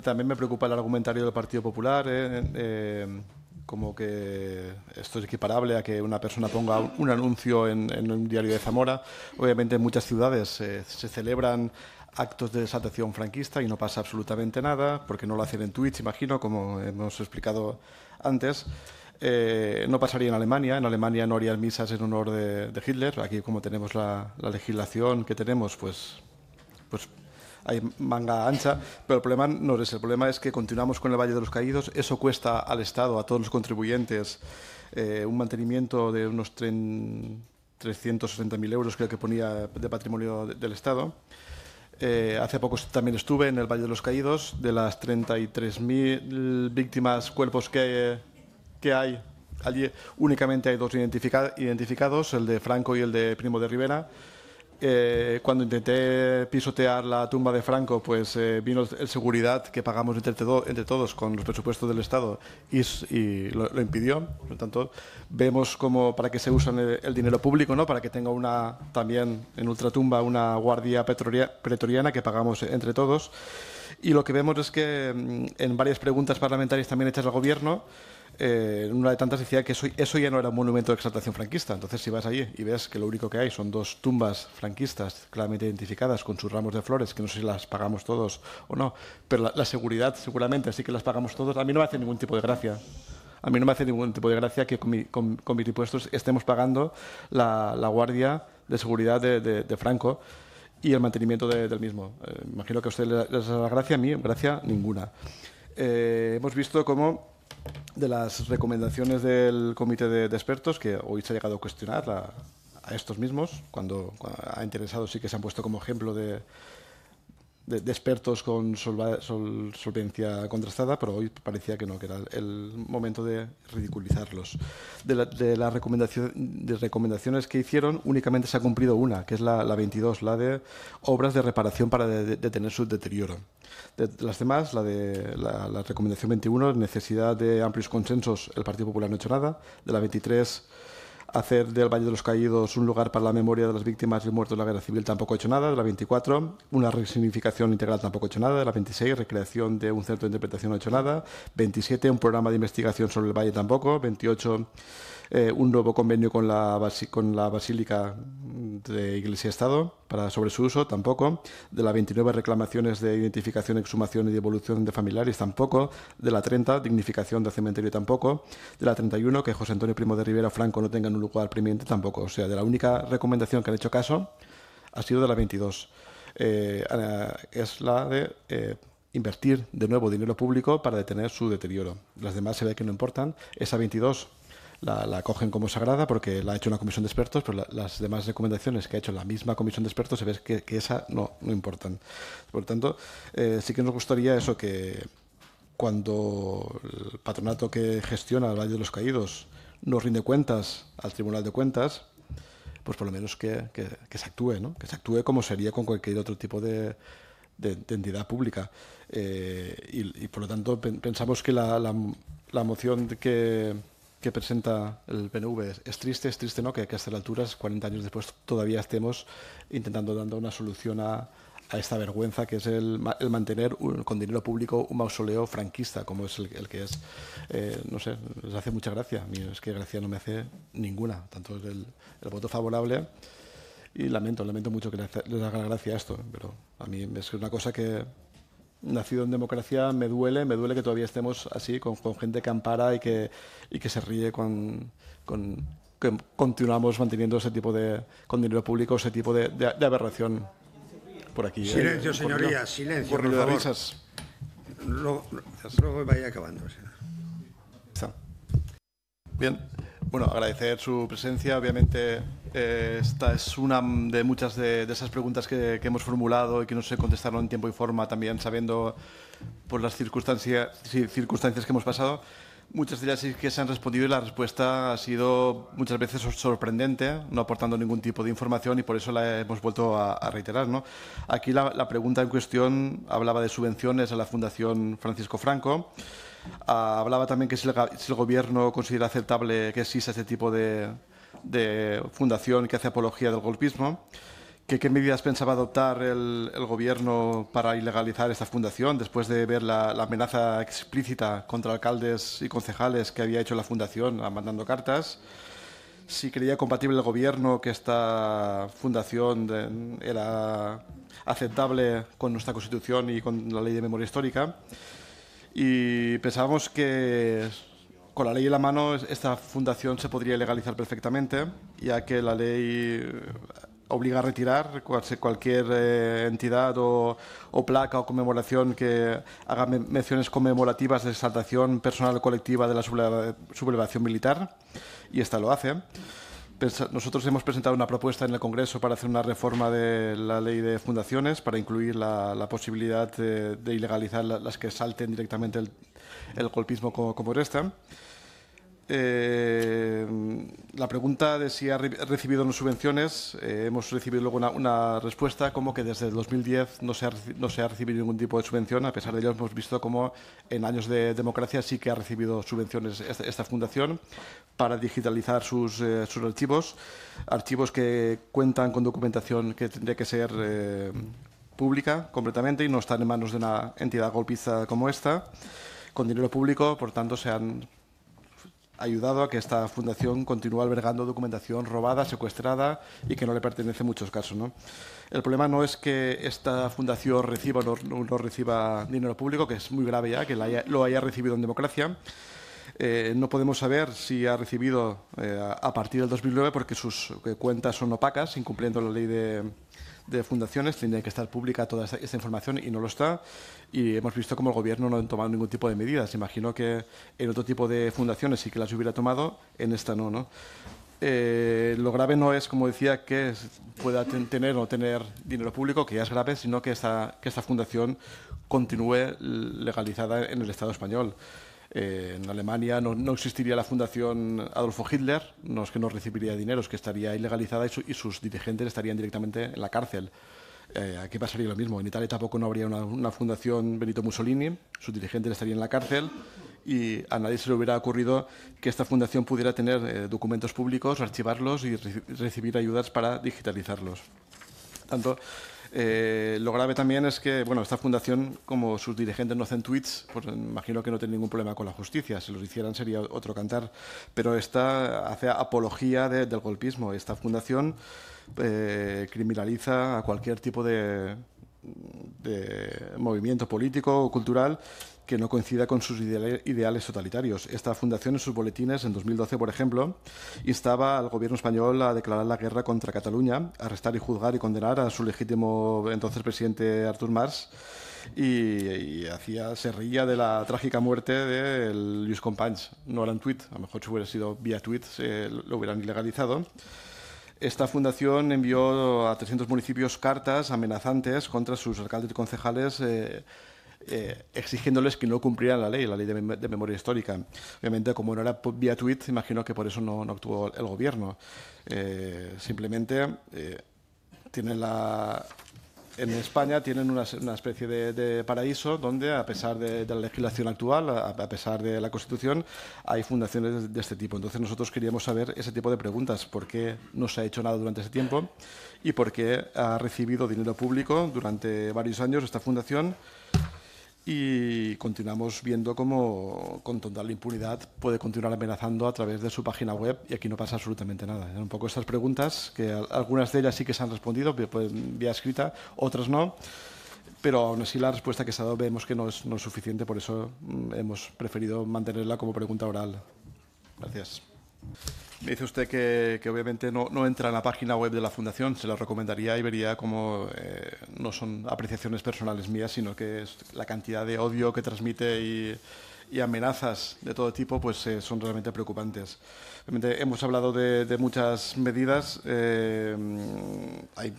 también me preocupa el argumentario del Partido Popular, ¿eh? Eh, como que esto es equiparable a que una persona ponga un, anuncio en, un diario de Zamora. Obviamente en muchas ciudades eh, se celebran actos de desatención franquista y no pasa absolutamente nada, porque no lo hacen en Twitch, imagino, como hemos explicado antes. no pasaría en Alemania. En Alemania no harían misas en honor de, Hitler. Aquí, como tenemos la, legislación que tenemos, pues, pues hay manga ancha, pero el problema no es el problema es que continuamos con el Valle de los Caídos, eso cuesta al Estado, a todos los contribuyentes, eh, un mantenimiento de unos 360.000 euros, creo que ponía de patrimonio del Estado. Eh, hace poco también estuve en el Valle de los Caídos, de las 33.000 víctimas, cuerpos que, hay allí, únicamente hay dos identificados, el de Franco y el de Primo de Rivera eh, cuando intenté pisotear la tumba de Franco, pues eh, vino el, seguridad que pagamos entre, entre, todos con los presupuestos del Estado y, y lo, impidió. tanto, vemos como para qué se usa el, eh, el, dinero público, ¿no? para que tenga una, también en ultratumba una guardia pretoriana que pagamos entre todos. Y lo que vemos es que mm, en varias preguntas parlamentarias también hechas al Gobierno, eh, en una de tantas decía que eso, ya no era un monumento de exaltación franquista. Entonces, si vas allí y ves que lo único que hay son dos tumbas franquistas claramente identificadas con sus ramos de flores, que no sé si las pagamos todos o no, pero la, seguridad seguramente así que las pagamos todos, a mí no me hace ningún tipo de gracia. A mí no me hace ningún tipo de gracia que con, mis impuestos estemos pagando la, guardia de seguridad de, Franco y el mantenimiento del mismo. Eh, imagino que a usted les da gracia, a mí gracia ninguna. Eh, hemos visto cómo de las recomendaciones del comité de, expertos que hoy se ha llegado a cuestionar a estos mismos, cuando, ha interesado sí que se han puesto como ejemplo de, de, expertos con solvencia contrastada, pero hoy parecía que no, que era el momento de ridiculizarlos. De, la, de las recomendación, de recomendaciones que hicieron, únicamente se ha cumplido una, que es la, 22, la de obras de reparación para detener su deterioro. De, las demás, la de la, la recomendación 21, necesidad de amplios consensos, el Partido Popular no ha hecho nada. De la 23, hacer del Valle de los Caídos un lugar para la memoria de las víctimas y muertos de la guerra civil tampoco he hecho nada, de la 24, una resignificación integral tampoco he hecho nada, de la 26, recreación de un centro de interpretación no hecho nada, 27, un programa de investigación sobre el Valle tampoco, 28 eh, un nuevo convenio con la, con la Basílica de Iglesia-Estado para sobre su uso, tampoco. De las 29 reclamaciones de identificación, exhumación y devolución de familiares, tampoco. De la 30, dignificación de cementerio, tampoco. De la 31, que José Antonio Primo de Rivera Franco no tengan un lugar primiente, tampoco. O sea, de la única recomendación que han hecho caso ha sido de la 22. Eh, es la de eh, invertir de nuevo dinero público para detener su deterioro. Las demás se ve que no importan. Esa 22 la, cogen como sagrada porque la ha hecho una comisión de expertos, pero las demás recomendaciones que ha hecho la misma comisión de expertos se ve que, esa no, no importan. Por lo tanto, eh, sí que nos gustaría eso que cuando el patronato que gestiona el Valle de los Caídos nos rinde cuentas al Tribunal de Cuentas, pues por lo menos que, se actúe, ¿no? Que se actúe como sería con cualquier otro tipo de, entidad pública. Eh, y, por lo tanto pensamos que la moción que, que presenta el PNV es triste, es triste ¿no? que, que, a estas alturas, 40 años después, todavía estemos intentando dar una solución a, esta vergüenza que es el, mantener con dinero público un mausoleo franquista, como es el, que es. Eh, no sé, les hace mucha gracia. A mí es que gracia no me hace ninguna, tanto el, el voto favorable. Y lamento, lamento mucho que les haga gracia esto, pero a mí es una cosa que nacido en democracia, me duele, me duele que todavía estemos así, con, gente que ampara y que, que se ríe con, que continuamos manteniendo ese tipo de, con dinero público, ese tipo de, aberración por aquí. ¿eh? Silencio, señorías, silencio, por, por favor. Luego, luego vaya acabando. Bien. Bueno, agradecer su presencia. Obviamente, eh, esta es una de muchas de, esas preguntas que, hemos formulado y que no se contestaron en tiempo y forma, también sabiendo por las circunstancias, circunstancias que hemos pasado. Muchas de ellas sí que se han respondido y la respuesta ha sido muchas veces sorprendente, no aportando ningún tipo de información y por eso la hemos vuelto a, reiterar. ¿no? Aquí la, la pregunta en cuestión hablaba de subvenciones a la Fundación Francisco Franco. Ah, hablaba también que si el, gobierno considera aceptable que exista este tipo de, fundación que hace apología del golpismo. ¿Qué, ¿Qué, medidas pensaba adoptar el, gobierno para ilegalizar esta fundación después de ver la, amenaza explícita contra alcaldes y concejales que había hecho la fundación ah, mandando cartas? Si creía compatible el gobierno que esta fundación era aceptable con nuestra constitución y con la ley de memoria histórica. Y pensábamos que con la ley en la mano esta fundación se podría legalizar perfectamente, ya que la ley eh, obliga a retirar cualquier eh, entidad o, o, placa o conmemoración que haga menciones conmemorativas de exaltación personal o colectiva de la sublevación militar, y esta lo hace. Nosotros hemos presentado una propuesta en el Congreso para hacer una reforma de la ley de fundaciones, para incluir la, posibilidad de, ilegalizar las que salten directamente el, golpismo como, esta. Eh, la pregunta de si ha recibido no subvenciones, eh, hemos recibido luego una, respuesta como que desde el 2010 no se, ha, no se ha recibido ningún tipo de subvención, a pesar de ello hemos visto como en años de democracia sí que ha recibido subvenciones este, esta, fundación para digitalizar eh, sus, archivos, archivos que cuentan con documentación que tendría que ser eh, pública completamente y no están en manos de una entidad golpista como esta, con dinero público, por tanto se han ayudado a que esta fundación continúe albergando documentación robada, secuestrada y que no le pertenece en muchos casos. El problema no es que esta fundación reciba o no, reciba dinero público, que es muy grave ya, que lo haya recibido en democracia. Eh, no podemos saber si ha recibido eh, a partir del 2009 porque sus eh, cuentas son opacas, incumpliendo la ley de, de fundaciones, tendría que estar pública toda esa información y no lo está. Y hemos visto cómo el gobierno no ha tomado ningún tipo de medidas. Imagino que en otro tipo de fundaciones sí que las hubiera tomado, en esta no, eh, lo grave no es, como decía, que pueda tener o no tener dinero público, que ya es grave, sino que que esta fundación continúe legalizada en el Estado español. Eh, en Alemania no, existiría la fundación Adolfo Hitler, no es que no recibiría dinero, es que estaría ilegalizada y, y sus dirigentes estarían directamente en la cárcel. Eh, aquí pasaría lo mismo. En Italia tampoco no habría una, fundación Benito Mussolini, sus dirigentes estarían en la cárcel y a nadie se le hubiera ocurrido que esta fundación pudiera tener eh, documentos públicos, archivarlos y recibir ayudas para digitalizarlos. Tanto eh, lo grave también es que, bueno, esta fundación, como sus dirigentes no hacen tweets, pues imagino que no tiene ningún problema con la justicia. Si los hicieran sería otro cantar. Pero esta hace apología del golpismo. Esta fundación eh, criminaliza a cualquier tipo de movimiento político o cultural que no coincida con sus ideales totalitarios. Esta fundación en sus boletines en 2012, por ejemplo, instaba al gobierno español a declarar la guerra contra Cataluña, arrestar y juzgar y condenar a su legítimo entonces presidente Artur Mas y, hacía, se reía de la trágica muerte de Luis Companys. No era un tuit, a lo mejor si hubiera sido vía tuit lo hubieran ilegalizado. Esta fundación envió a 300 municipios cartas amenazantes contra sus alcaldes y concejales. Eh, eh, exigiéndoles que no cumplieran la ley, la ley de, memoria histórica. Obviamente, como no era vía tweet, imagino que por eso no, actuó el gobierno. Eh, simplemente eh, en España tienen una, especie de, paraíso donde, a pesar de, la legislación actual, a, pesar de la Constitución, hay fundaciones de, este tipo. Entonces nosotros queríamos saber ese tipo de preguntas. ¿Por qué no se ha hecho nada durante ese tiempo? ¿Y por qué ha recibido dinero público durante varios años esta fundación? y continuamos viendo cómo con total impunidad puede continuar amenazando a través de su página web y aquí no pasa absolutamente nada. un poco estas preguntas, que algunas de ellas sí que se han respondido pues, vía escrita, otras no, pero aún así la respuesta que se ha dado vemos que no es, no es suficiente, por eso mm, hemos preferido mantenerla como pregunta oral. Gracias. Me dice usted que, obviamente no, entra en la página web de la Fundación, se la recomendaría y vería cómo eh, no son apreciaciones personales mías, sino que es la cantidad de odio que transmite y, amenazas de todo tipo pues eh, son realmente preocupantes. hemos hablado de, muchas medidas, eh, hay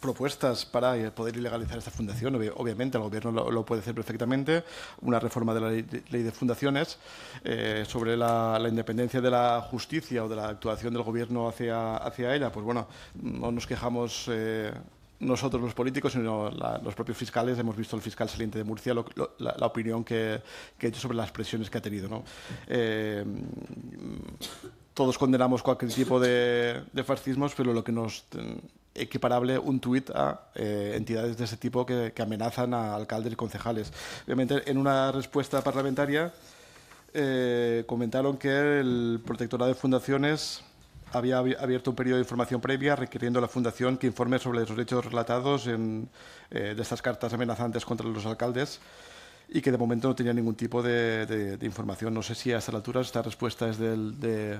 propuestas para eh, poder ilegalizar esta fundación. Obviamente, el Gobierno lo, puede hacer perfectamente. Una reforma de la ley de, fundaciones eh, sobre la, independencia de la justicia o de la actuación del Gobierno hacia, hacia ella. Pues bueno, no nos quejamos. Eh, nosotros los políticos, sino los propios fiscales. Hemos visto el fiscal saliente de Murcia la, opinión que, que, ha hecho sobre las presiones que ha tenido. todos condenamos cualquier tipo de, de, fascismos, pero lo que nos equiparable un tuit a eh, entidades de ese tipo que, amenazan a alcaldes y concejales. Obviamente, en una respuesta parlamentaria eh, comentaron que el protectorado de fundaciones había abierto un periodo de información previa requiriendo a la Fundación que informe sobre los hechos relatados en, eh, de estas cartas amenazantes contra los alcaldes y que de momento no tenía ningún tipo de, información. No sé si hasta la altura, esta respuesta es del, de,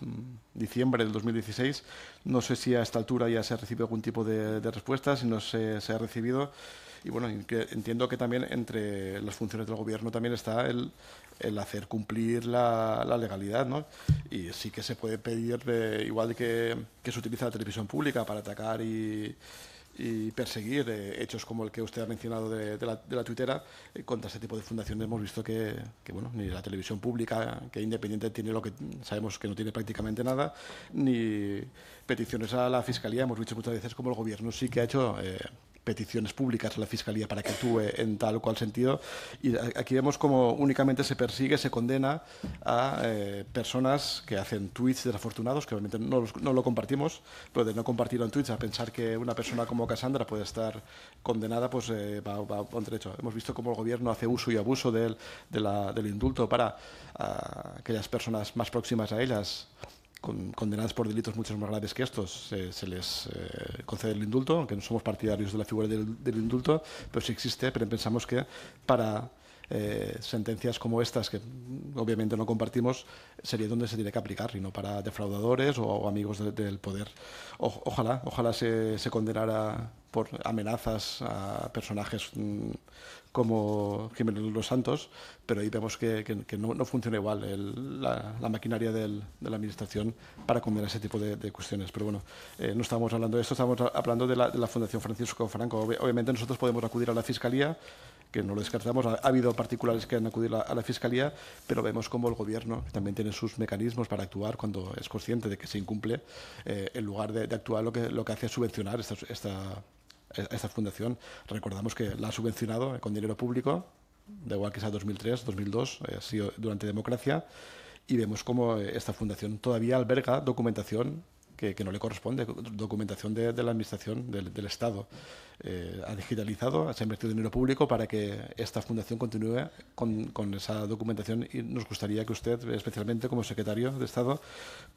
mm, diciembre del 2016, no sé si a esta altura ya se ha recibido algún tipo de, respuesta, si no se, ha recibido. Y bueno, entiendo que también entre las funciones del gobierno también está el, hacer cumplir la, legalidad, ¿no? Y sí que se puede pedir, eh, igual que se utiliza la televisión pública para atacar y y perseguir eh, hechos como el que usted ha mencionado de, la, de tuitera eh, contra ese tipo de fundaciones hemos visto que, bueno ni la televisión pública que independiente tiene lo que sabemos que no tiene prácticamente nada ni peticiones a la fiscalía hemos visto muchas veces como el gobierno sí que ha hecho eh, peticiones públicas a la Fiscalía para que actúe en tal o cual sentido. Y aquí vemos cómo únicamente se persigue, se condena a eh, personas que hacen tweets desafortunados, que obviamente no, lo compartimos, pero de no compartir en tweets a pensar que una persona como Cassandra puede estar condenada, pues eh, va, va a derecho. Hemos visto cómo el gobierno hace uso y abuso del, indulto para ah, aquellas personas más próximas a ellas condenadas por delitos mucho más graves que estos, se, les eh, concede el indulto, aunque no somos partidarios de la figura del, del indulto, pero sí existe, pero pensamos que para eh, sentencias como estas, que mm, obviamente no compartimos, sería donde se tiene que aplicar y no para defraudadores o, amigos del poder. ojalá, ojalá se, condenara por amenazas a personajes mm, como Jiménez Los Santos, pero ahí vemos que, no, funciona igual la, maquinaria de la Administración para condenar ese tipo de, cuestiones. Pero bueno, eh, no estamos hablando de esto, estamos hablando de la Fundación Francisco Franco. Obviamente nosotros podemos acudir a la Fiscalía que no lo descartamos. Ha, habido particulares que han acudido a la Fiscalía, pero vemos cómo el Gobierno también tiene sus mecanismos para actuar cuando es consciente de que se incumple, eh, en lugar de, actuar lo que, lo que hace es subvencionar esta, esta, fundación. Recordamos que la ha subvencionado con dinero público, da igual que sea 2003, 2002, eh, ha sido durante democracia, y vemos cómo esta fundación todavía alberga documentación que, no le corresponde, documentación de, la Administración, del, Estado. Eh, ha digitalizado, se ha invertido dinero público para que esta fundación continúe con, esa documentación y nos gustaría que usted, especialmente como secretario de Estado,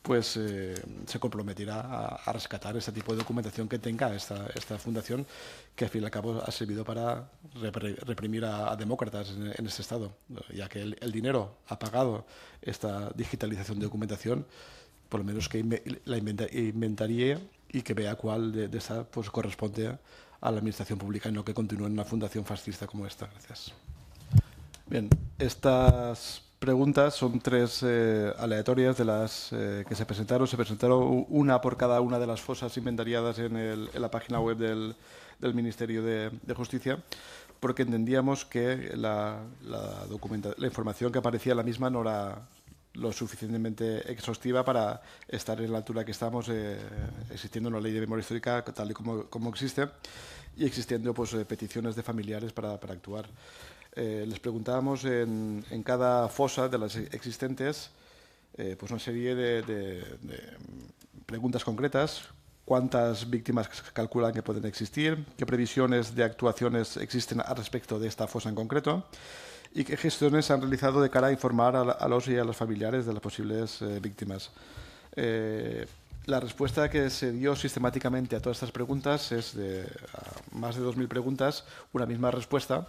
pues eh, se comprometiera a, rescatar ese tipo de documentación que tenga esta, esta fundación, que al fin y al cabo ha servido para reprimir a, demócratas en, ese este Estado, ya que el dinero ha pagado esta digitalización de documentación por lo menos que la inventaría y que vea cuál de, esas pues, corresponde a, la administración pública y no que continúe en una fundación fascista como esta. Gracias. Bien, estas preguntas son tres eh, aleatorias de las eh, que se presentaron. Se presentaron una por cada una de las fosas inventariadas en, la página web del, Ministerio de, Justicia porque entendíamos que la, la, la información que aparecía en la misma no era, lo suficientemente exhaustiva para estar en la altura que estamos, eh, existiendo una ley de memoria histórica tal y como, como existe y existiendo pues, eh, peticiones de familiares para, para actuar. Eh, les preguntábamos en, cada fosa de las existentes pues una serie de, de preguntas concretas, cuántas víctimas calculan que pueden existir, qué previsiones de actuaciones existen al respecto de esta fosa en concreto y qué gestiones se han realizado de cara a informar a, los y a los familiares de las posibles eh, víctimas. Eh, la respuesta que se dio sistemáticamente a todas estas preguntas es de más de 2.000 preguntas, una misma respuesta,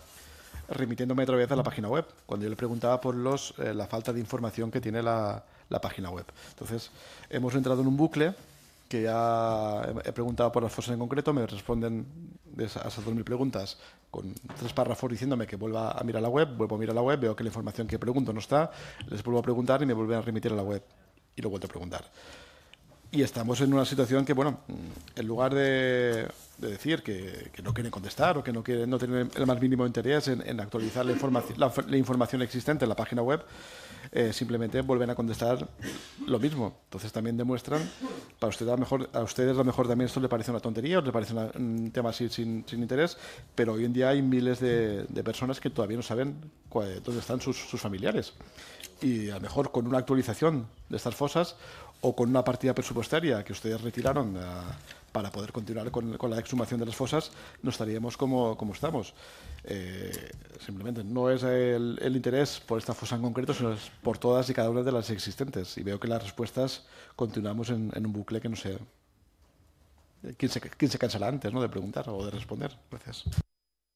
remitiéndome otra vez a la página web, cuando yo le preguntaba por los, eh, la falta de información que tiene la, página web. Entonces, hemos entrado en un bucle que ya he preguntado por las fosas en concreto, me responden de a esas 2.000 preguntas con tres párrafos diciéndome que vuelva a mirar la web, vuelvo a mirar la web, veo que la información que pregunto no está, les vuelvo a preguntar y me vuelven a remitir a la web y lo vuelvo a preguntar. Y estamos en una situación que, bueno, en lugar de, decir que, no quieren contestar o que no quieren no tienen el más mínimo interés en, actualizar la, información existente en la página web, eh, simplemente vuelven a contestar lo mismo. Entonces también demuestran a, mejor, ustedes a lo mejor también esto le parece una tontería o le parece un tema sin, interés, pero hoy en día hay miles de, personas que todavía no saben dónde están sus familiares y a lo mejor con una actualización de estas fosas o con una partida presupuestaria que ustedes retiraron eh, para poder continuar con, la exhumación de las fosas, no estaríamos como, como estamos. Eh, simplemente no es el, interés por esta fosa en concreto, sino por todas y cada una de las existentes. Y veo que las respuestas continuamos en, un bucle que no sé. Eh, ¿Quién se, quién cansará antes ¿no? de preguntar o de responder? Gracias.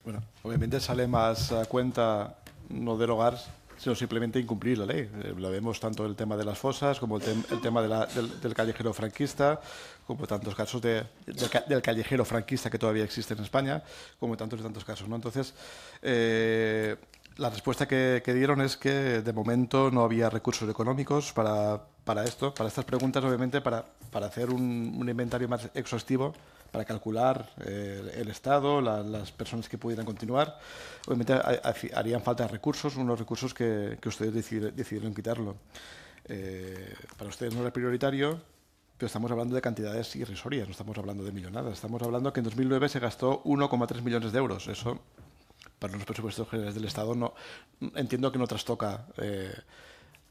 Bueno, obviamente sale más a cuenta no derogar sino simplemente incumplir la ley. Eh, lo vemos tanto el tema de las fosas como el, el tema del, callejero franquista, como tantos casos de, del, callejero franquista que todavía existe en España, como tantos y tantos casos. ¿no? Entonces, eh, la respuesta que, dieron es que de momento no había recursos económicos para, esto, para estas preguntas, obviamente, para, hacer un inventario más exhaustivo para calcular eh, el estado, las personas que pudieran continuar. Obviamente harían falta recursos, unos recursos que, ustedes decidieron quitarlo. Eh, para ustedes no era prioritario, pero estamos hablando de cantidades irrisorias, no estamos hablando de millonadas. Estamos hablando que en 2009 se gastó 1,3 millones de euros. Eso, para los presupuestos generales del Estado, no entiendo que no trastoca eh,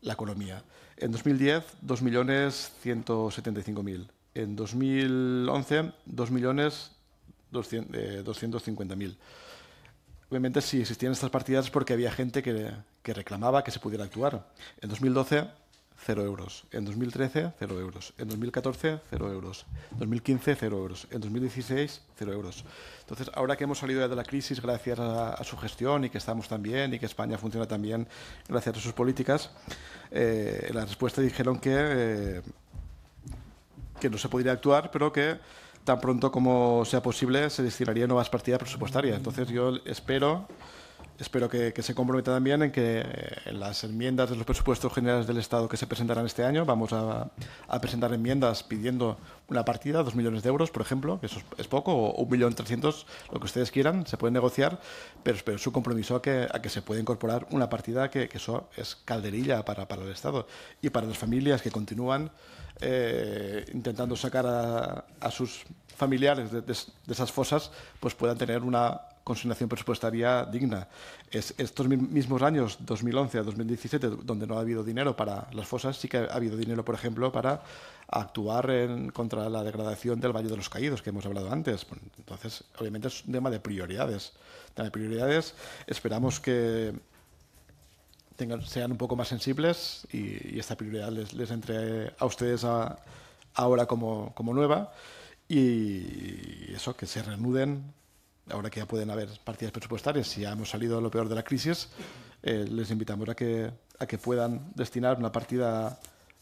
la economía. En 2010, 2.175.000 en 2011 2.250.000. Eh, Obviamente, si existían estas partidas es porque había gente que, reclamaba que se pudiera actuar. En 2012, 0 euros. En 2013, 0 euros. En 2014, 0 euros. En 2015, 0 euros. En 2016, 0 euros. Entonces, ahora que hemos salido ya de la crisis gracias a, su gestión y que estamos tan bien y que España funciona tan bien gracias a sus políticas, eh, la respuesta dijeron que... Eh, que no se podría actuar, pero que tan pronto como sea posible se destinaría nuevas partidas presupuestarias. Entonces yo espero, espero que, se comprometa también en que en las enmiendas de los presupuestos generales del Estado que se presentarán este año vamos a, presentar enmiendas pidiendo una partida, dos millones de euros, por ejemplo, que eso es poco, o un millón trescientos, lo que ustedes quieran, se pueden negociar, pero espero su compromiso a que, que se pueda incorporar una partida que, eso es calderilla para, para el Estado y para las familias que continúan. Eh, intentando sacar a, sus familiares de, esas fosas, pues puedan tener una consignación presupuestaria digna. Es, estos mismos años, 2011 a 2017, donde no ha habido dinero para las fosas, sí que ha habido dinero, por ejemplo, para actuar contra la degradación del Valle de los Caídos, que hemos hablado antes. Entonces, obviamente es un tema de prioridades. Tema de prioridades, esperamos que sean un poco más sensibles y, esta prioridad les, les, entre a ustedes a, ahora como, como, nueva y eso, que se reanuden ahora que ya pueden haber partidas presupuestarias, si ya hemos salido a lo peor de la crisis, eh, les invitamos a que, a que puedan destinar una partida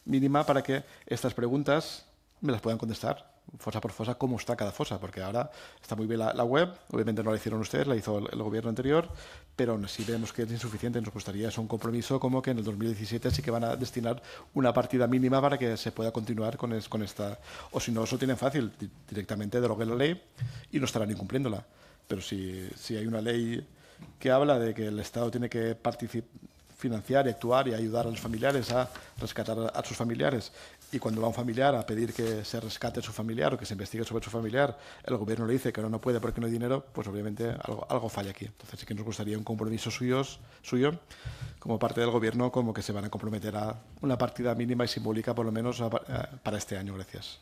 mínima para que estas preguntas me las puedan contestar fosa por fosa cómo está cada fosa, porque ahora está muy bien la, web, obviamente no la hicieron ustedes, la hizo el, gobierno anterior, pero si vemos que es insuficiente, nos gustaría es un compromiso como que en el 2017 sí que van a destinar una partida mínima para que se pueda continuar con, con esta, o si no, eso tienen fácil, directamente que la ley y no estarán incumpliéndola. Pero si, si hay una ley que habla de que el Estado tiene que participar financiar y actuar y ayudar a los familiares a rescatar a sus familiares y cuando va un familiar a pedir que se rescate su familiar o que se investigue sobre su familiar, el gobierno le dice que no, no puede porque no hay dinero, pues obviamente algo, falla aquí. Entonces sí que nos gustaría un compromiso suyo, como parte del gobierno, como que se van a comprometer a una partida mínima y simbólica, por lo menos eh, para este año. Gracias.